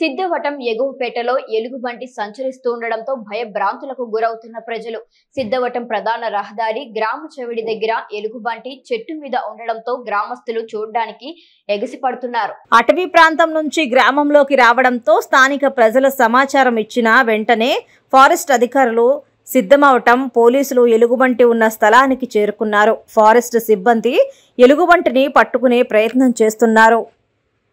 సిద్ధవటం ఎగువపేటలో ఎలుగుబంటి సంచరిస్తూ ఉండడంతో భయభ్రాంతులకు గురవుతున్న ప్రజలు సిద్ధవటం ప్రధాన రహదారి గ్రామ చెవిడి దగ్గర ఎలుగుబంటి చెట్టు మీద ఉండడంతో గ్రామస్తులు చూడడానికి ఎగసిపడుతున్నారు అటవీ ప్రాంతం నుంచి గ్రామంలోకి రావడంతో స్థానిక ప్రజల సమాచారం ఇచ్చిన వెంటనే ఫారెస్ట్ అధికారులు సిద్ధమవటం పోలీసులు ఎలుగుబంటి ఉన్న స్థలానికి చేరుకున్నారు ఫారెస్ట్ సిబ్బంది ఎలుగుబంటిని పట్టుకునే ప్రయత్నం చేస్తున్నారు